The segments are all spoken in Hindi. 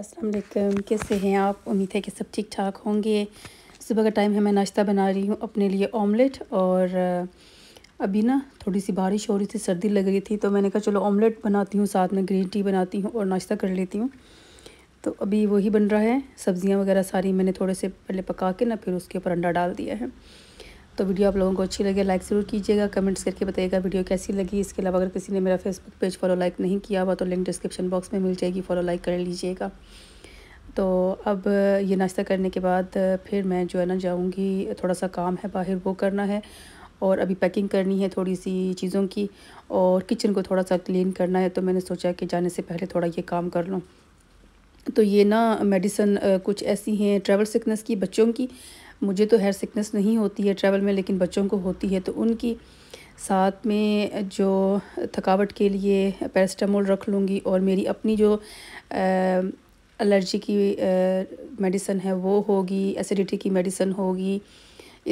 अस्सलाम कैसे हैं आप उम्मीद है कि सब ठीक ठाक होंगे सुबह का टाइम है मैं नाश्ता बना रही हूँ अपने लिए ऑमलेट और अभी ना थोड़ी सी बारिश हो रही थी सर्दी लग रही थी तो मैंने कहा चलो ऑमलेट बनाती हूँ साथ में ग्रीन टी बनाती हूँ और नाश्ता कर लेती हूँ तो अभी वही बन रहा है सब्ज़ियाँ वगैरह सारी मैंने थोड़े से पहले पका के ना फिर उसके ऊपर अंडा डाल दिया है तो वीडियो आप लोगों को अच्छी लगे लाइक ज़रूर कीजिएगा कमेंट्स करके बताइएगा वीडियो कैसी लगी इसके अलावा अगर किसी ने मेरा फेसबुक पेज फॉलो लाइक नहीं किया हुआ तो लिंक डिस्क्रिप्शन बॉक्स में मिल जाएगी फॉलो लाइक कर लीजिएगा तो अब ये नाश्ता करने के बाद फिर मैं जो है ना जाऊँगी थोड़ा सा काम है बाहर वो करना है और अभी पैकिंग करनी है थोड़ी सी चीज़ों की और किचन को थोड़ा सा क्लीन करना है तो मैंने सोचा कि जाने से पहले थोड़ा ये काम कर लूँ तो ये ना मेडिसन कुछ ऐसी हैं ट्रैवल सिकनेस की बच्चों की मुझे तो हेयर सिकनेस नहीं होती है ट्रैवल में लेकिन बच्चों को होती है तो उनकी साथ में जो थकावट के लिए पैरास्टामोल रख लूँगी और मेरी अपनी जो एलर्जी की मेडिसन है वो होगी एसिडिटी की मेडिसन होगी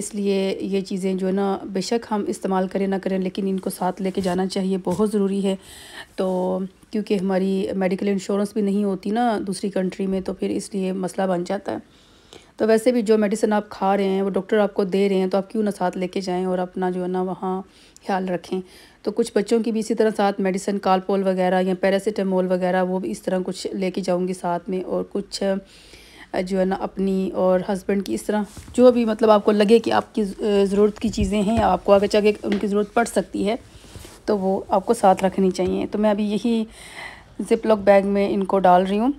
इसलिए ये चीज़ें जो है ना बेशक हम इस्तेमाल करें ना करें लेकिन इनको साथ लेके जाना चाहिए बहुत ज़रूरी है तो क्योंकि हमारी मेडिकल इंश्योरेंस भी नहीं होती ना दूसरी कंट्री में तो फिर इसलिए मसला बन जाता है तो वैसे भी जो मेडिसिन आप खा रहे हैं वो डॉक्टर आपको दे रहे हैं तो आप क्यों ना साथ लेके जाएं और अपना जो है ना वहाँ ख्याल रखें तो कुछ बच्चों की भी इसी तरह साथ मेडिसिन कालपोल वगैरह या पैरासीटामोल वगैरह वो भी इस तरह कुछ लेके जाऊँगी साथ में और कुछ जो है ना अपनी और हस्बैंड की इस तरह जो भी मतलब आपको लगे कि आपकी ज़रूरत की चीज़ें हैं आपको आगे चाहे उनकी ज़रूरत पड़ सकती है तो वो आपको साथ रखनी चाहिए तो मैं अभी यही जिप लॉक बैग में इनको डाल रही हूँ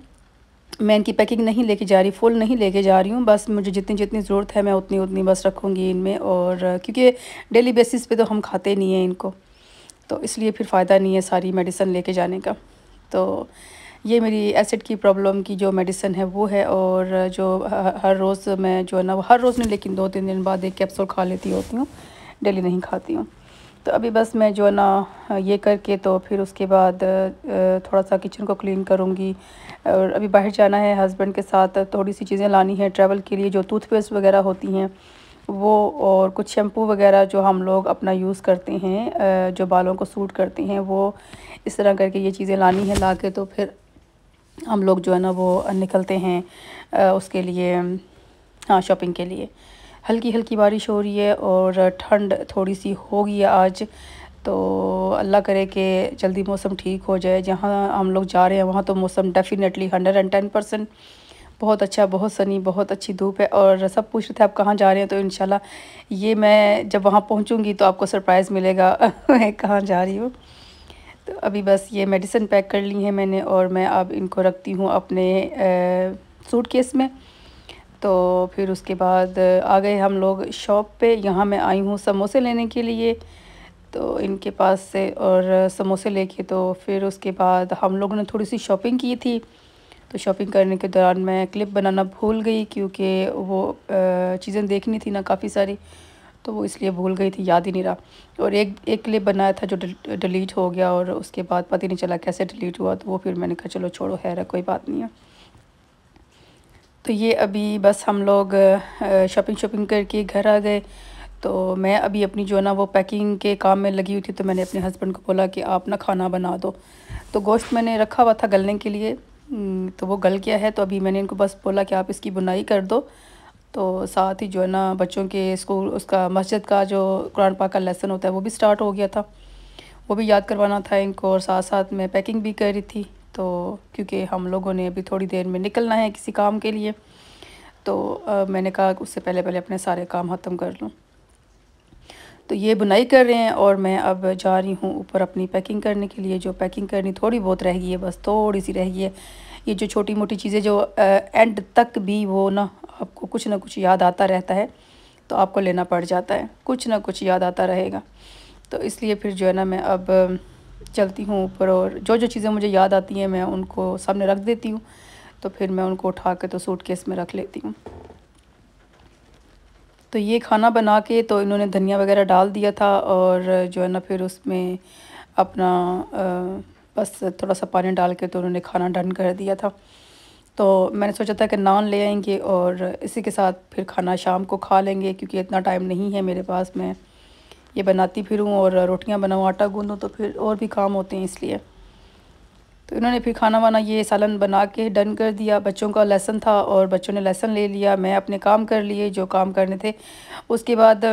मैं इनकी पैकिंग नहीं लेके जा रही फुल नहीं लेके जा रही हूँ बस मुझे जितनी जितनी ज़रूरत है मैं उतनी उतनी बस रखूँगी इनमें और क्योंकि डेली बेसिस पे तो हम खाते नहीं हैं इनको तो इसलिए फिर फ़ायदा नहीं है सारी मेडिसन लेके जाने का तो ये मेरी एसिड की प्रॉब्लम की जो मेडिसन है वो है और जो हर रोज़ मैं जो है ना हर रोज़ नहीं लेकिन दो तीन दिन बाद एक कैप्सूल खा लेती होती हूँ डेली नहीं खाती हूँ तो अभी बस मैं जो है ना ये करके तो फिर उसके बाद थोड़ा सा किचन को क्लीन करूँगी और अभी बाहर जाना है हस्बैंड के साथ थोड़ी सी चीज़ें लानी है ट्रैवल के लिए जो टूथपेस्ट वगैरह होती हैं वो और कुछ शैम्पू वगैरह जो हम लोग अपना यूज़ करते हैं जो बालों को सूट करते हैं वो इस तरह करके ये चीज़ें लानी है ला के तो फिर हम लोग जो है ना वो निकलते हैं उसके लिए हाँ शॉपिंग के लिए हल्की हल्की बारिश हो रही है और ठंड थोड़ी सी होगी आज तो अल्लाह करे कि जल्दी मौसम ठीक हो जाए जहाँ हम लोग जा रहे हैं वहाँ तो मौसम definitely hundred and ten percent बहुत अच्छा बहुत सनी बहुत अच्छी धूप है और सब पूछ रहे थे आप कहाँ जा रहे हैं तो इन ये मैं जब वहाँ पहुँचूँगी तो आपको सरप्राइज़ मिलेगा मैं कहाँ जा रही हूँ तो अभी बस ये मेडिसिन पैक कर ली है मैंने और मैं अब इनको रखती हूँ अपने सूट केस में तो फिर उसके बाद आ गए हम लोग शॉप पे यहाँ मैं आई हूँ समोसे लेने के लिए तो इनके पास से और समोसे लेके तो फिर उसके बाद हम लोगों ने थोड़ी सी शॉपिंग की थी तो शॉपिंग करने के दौरान मैं क्लिप बनाना भूल गई क्योंकि वो चीज़ें देखनी थी ना काफ़ी सारी तो वो इसलिए भूल गई थी याद ही नहीं रहा और एक एक क्लिप बनाया था जो डिलीट हो गया और उसके बाद पता ही नहीं चला कैसे डिलीट हुआ तो वो फिर मैंने कहा चलो छोड़ो है कोई बात नहीं है तो ये अभी बस हम लोग शॉपिंग शॉपिंग करके घर आ गए तो मैं अभी अपनी जो है ना वो पैकिंग के काम में लगी हुई थी तो मैंने अपने हस्बैंड को बोला कि आप ना खाना बना दो तो गोश्त मैंने रखा हुआ था गलने के लिए हम्म, तो वो गल गया है तो अभी मैंने इनको बस बोला कि आप इसकी बुनाई कर दो तो साथ ही जो है ना बच्चों के स्कूल उसका मस्जिद का जो कुरान पाक का लेसन होता है वो भी स्टार्ट हो गया था वो भी याद करवाना था इनको और साथ साथ मैं पैकिंग भी कर रही थी तो क्योंकि हम लोगों ने अभी थोड़ी देर में निकलना है किसी काम के लिए तो आ, मैंने कहा उससे पहले पहले अपने सारे काम ख़त्म कर लूँ तो ये बुनाई कर रहे हैं और मैं अब जा रही हूँ ऊपर अपनी पैकिंग करने के लिए जो पैकिंग करनी थोड़ी बहुत रह गई है बस थोड़ी सी रह गई है ये जो छोटी मोटी चीज़ें जो एंड तक भी वो ना आपको कुछ ना कुछ याद आता रहता है तो आपको लेना पड़ जाता है कुछ ना कुछ याद आता रहेगा तो इसलिए फिर जो है ना मैं अब चलती हूँ ऊपर और जो जो चीज़ें मुझे याद आती हैं मैं उनको सामने रख देती हूँ तो फिर मैं उनको उठा के तो सूट केस में रख लेती हूँ तो ये खाना बना के तो इन्होंने धनिया वगैरह डाल दिया था और जो है ना फिर उसमें अपना बस थोड़ा सा पानी डाल के तो उन्होंने खाना डन कर दिया था तो मैंने सोचा था कि नान ले आएंगे और इसी के साथ फिर खाना शाम को खा लेंगे क्योंकि इतना टाइम नहीं है मेरे पास मैं ये बनाती फिरूँ और रोटियाँ बनाऊँ आटा गूँधूँ तो फिर और भी काम होते हैं इसलिए तो इन्होंने फिर खाना वाना ये सालन बना के डन कर दिया बच्चों का लेसन था और बच्चों ने लेसन ले लिया मैं अपने काम कर लिए जो काम करने थे उसके बाद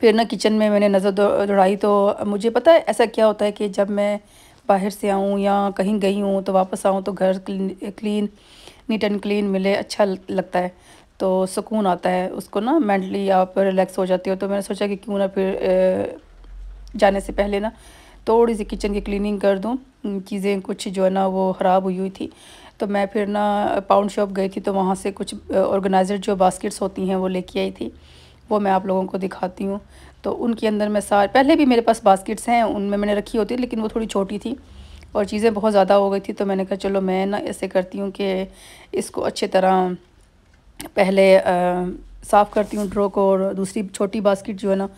फिर ना किचन में मैंने नज़र दौड़ाई तो मुझे पता है ऐसा क्या होता है कि जब मैं बाहर से आऊँ या कहीं गई हूँ तो वापस आऊँ तो घर clean clean neat and clean मिले अच्छा लगता है तो सुकून आता है उसको ना मेंटली आप रिलैक्स हो जाती हो तो मैंने सोचा कि क्यों ना फिर जाने से पहले ना थोड़ी सी किचन की क्लीनिंग कर दूँ चीज़ें कुछ जो है ना वो ख़राब हुई हुई थी तो मैं फिर ना पाउंड शॉप गई थी तो वहाँ से कुछ ऑर्गेनाइज़र जो बास्केट्स होती हैं वो लेके आई थी वो मैं आप लोगों को दिखाती हूँ तो उनके अंदर मैं सार पहले भी मेरे पास बास्केट्स हैं उनमें मैंने रखी होती लेकिन वो थोड़ी छोटी थी और चीज़ें बहुत ज़्यादा हो गई थी तो मैंने कहा चलो मैं ना ऐसे करती हूँ कि इसको अच्छे तरह पहले साफ़ करती हूँ ड्रो को और दूसरी छोटी बास्केट जो है ना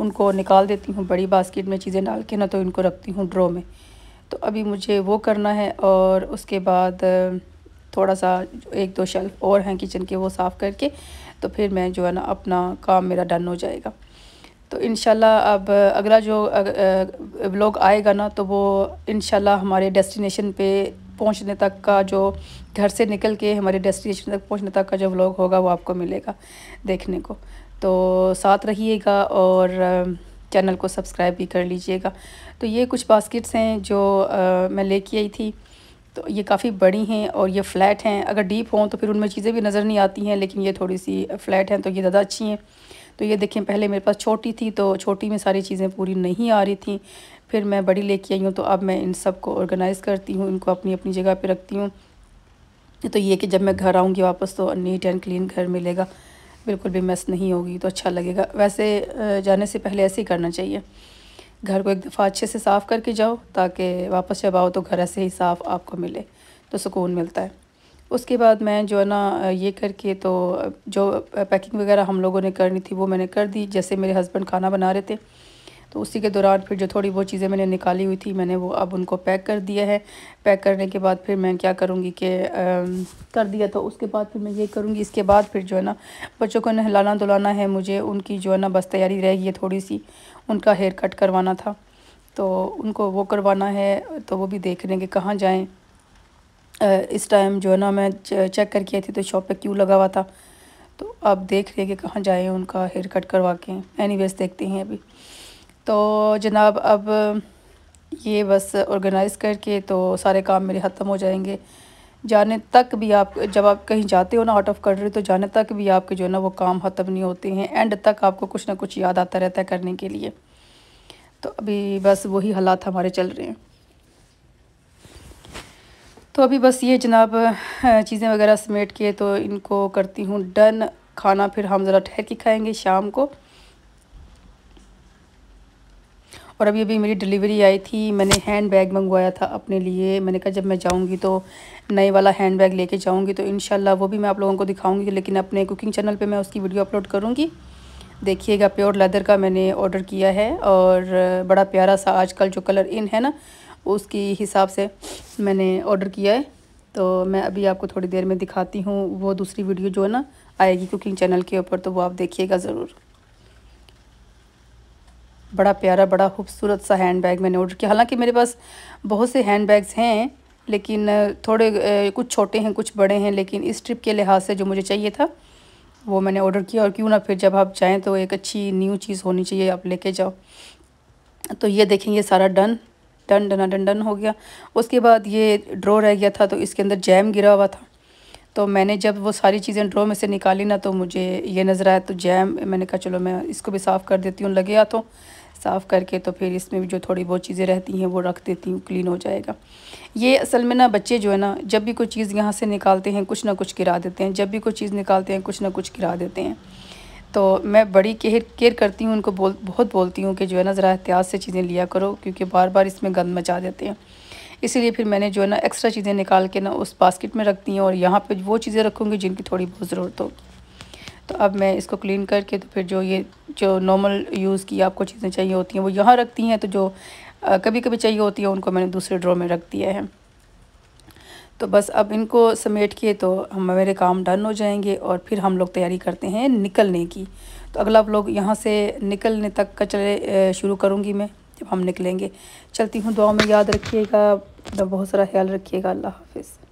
उनको निकाल देती हूँ बड़ी बास्केट में चीज़ें डाल के ना तो इनको रखती हूँ ड्रो में तो अभी मुझे वो करना है और उसके बाद थोड़ा सा एक दो शेल्फ और हैं किचन के वो साफ़ करके तो फिर मैं जो है ना अपना काम मेरा डन हो जाएगा तो इन अब अगला जो ब्लॉग आएगा ना तो वो इन हमारे डेस्टिनेशन पे पहुंचने तक का जो घर से निकल के हमारे डेस्टिनेशन तक पहुंचने तक का जो व्लॉग होगा वो आपको मिलेगा देखने को तो साथ रहिएगा और चैनल को सब्सक्राइब भी कर लीजिएगा तो ये कुछ बास्केट्स हैं जो आ, मैं लेके आई थी तो ये काफ़ी बड़ी हैं और ये फ्लैट हैं अगर डीप हों तो फिर उनमें चीज़ें भी नज़र नहीं आती हैं लेकिन ये थोड़ी सी फ्लैट हैं तो ये ज़्यादा अच्छी हैं तो ये देखें पहले मेरे पास छोटी थी तो छोटी में सारी चीज़ें पूरी नहीं आ रही थी फिर मैं बड़ी लेके आई हूँ तो अब मैं इन सब को ऑर्गेनाइज़ करती हूँ इनको अपनी अपनी जगह पर रखती हूँ तो ये कि जब मैं घर आऊँगी वापस तो नीट एंड क्लीन घर मिलेगा बिल्कुल भी मस्त नहीं होगी तो अच्छा लगेगा वैसे जाने से पहले ऐसे ही करना चाहिए घर को एक दफ़ा अच्छे से साफ़ करके जाओ ताकि वापस जब आओ तो घर ऐसे ही साफ़ आपको मिले तो सुकून मिलता है उसके बाद मैं जो है ना ये करके तो जो पैकिंग वगैरह हम लोगों ने करनी थी वो मैंने कर दी जैसे मेरे हस्बैंड खाना बना रहे थे तो उसी के दौरान फिर जो थोड़ी बहुत चीज़ें मैंने निकाली हुई थी मैंने वो अब उनको पैक कर दिया है पैक करने के बाद फिर मैं क्या करूँगी कि कर दिया तो उसके बाद फिर मैं ये करूँगी इसके बाद फिर जो है ना बच्चों को नहलाना धुलाना है मुझे उनकी जो है ना बस तैयारी रह गई है थोड़ी सी उनका हेयर कट करवाना था तो उनको वो करवाना है तो वो भी देख रहे हैं कि कहाँ जाएँ इस टाइम जो है ना मैं चेक करके आई थी तो शॉप पे क्यों लगा हुआ था तो अब देख रहे हैं कि कहाँ जाएँ उनका हेयर कट करवा के एनी देखते हैं अभी तो जनाब अब ये बस ऑर्गेनाइज़ करके तो सारे काम मेरे ख़त्म हो जाएंगे जाने तक भी आप जब आप कहीं जाते हो ना आउट ऑफ कंट्री तो जाने तक भी आपके जो है ना वो काम ख़त्म नहीं होते हैं एंड तक आपको कुछ ना कुछ याद आता रहता है करने के लिए तो अभी बस वही हालात हमारे चल रहे हैं तो अभी बस ये जनाब चीज़ें वगैरह समेट के तो इनको करती हूँ डन खाना फिर हम ज़रा ठहर के खाएँगे शाम को और अभी अभी मेरी डिलीवरी आई थी मैंने हैंड बैग मंगवाया था अपने लिए मैंने कहा जब मैं जाऊंगी तो नए वाला हैंड बैग लेके जाऊंगी तो इन वो भी मैं आप लोगों को दिखाऊंगी लेकिन अपने कुकिंग चैनल पे मैं उसकी वीडियो अपलोड करूंगी देखिएगा प्योर लेदर का मैंने ऑर्डर किया है और बड़ा प्यारा सा आजकल जो कलर इन है ना उसकी हिसाब से मैंने ऑर्डर किया है तो मैं अभी आपको थोड़ी देर में दिखाती हूँ वो दूसरी वीडियो जो है ना आएगी कुकिंग चैनल के ऊपर तो वो आप देखिएगा ज़रूर बड़ा प्यारा बड़ा खूबसूरत सा हैंड बैग मैंने ऑर्डर किया हालांकि मेरे पास बहुत से हैंड बैग्स हैं लेकिन थोड़े कुछ छोटे हैं कुछ बड़े हैं लेकिन इस ट्रिप के लिहाज से जो मुझे चाहिए था वो मैंने ऑर्डर किया और क्यों ना फिर जब आप जाएँ तो एक अच्छी न्यू चीज़ होनी चाहिए आप लेके जाओ तो ये देखेंगे सारा डन डन डना डन डन हो गया उसके बाद ये ड्रो रह गया था तो इसके अंदर जैम गिरा हुआ था तो मैंने जब वो सारी चीज़ें ड्रो में से निकाली ना तो मुझे ये नज़र आया तो जैम मैंने कहा चलो मैं इसको भी साफ़ कर देती हूँ लगे या तो साफ़ करके तो फिर इसमें भी जो थोड़ी बहुत चीज़ें रहती हैं वो रख देती हूँ क्लीन हो जाएगा ये असल में ना बच्चे जो है ना जब भी कोई चीज़ यहाँ से निकालते हैं कुछ ना कुछ गिरा देते हैं जब भी कोई चीज़ निकालते हैं कुछ ना कुछ गिरा देते हैं तो मैं बड़ी केयर केयर करती हूँ उनको बोल बहुत बोलती हूँ कि जो है ना ज़रा एहतियात से चीज़ें लिया करो क्योंकि बार बार इसमें गंद मचा देते हैं इसीलिए फिर मैंने जो है ना एक्स्ट्रा चीज़ें निकाल के ना उस बास्केट में रखती हैं और यहाँ पे वो चीज़ें रखूँगी जिनकी थोड़ी बहुत ज़रूरत होगी तो अब मैं इसको क्लीन करके तो फिर जो ये जो नॉर्मल यूज़ की आपको चीज़ें चाहिए होती हैं वो यहाँ रखती हैं तो जो कभी कभी चाहिए होती हैं उनको मैंने दूसरे ड्रॉ में रख दिया है तो बस अब इनको समेट के तो हम मेरे काम डन हो जाएंगे और फिर हम लोग तैयारी करते हैं निकलने की तो अगला लोग यहाँ से निकलने तक कचरे शुरू करूँगी मैं जब हम निकलेंगे चलती हूँ दुआ में याद रखिएगा बहुत सारा ख्याल रखिएगा अल्लाह हाफिज़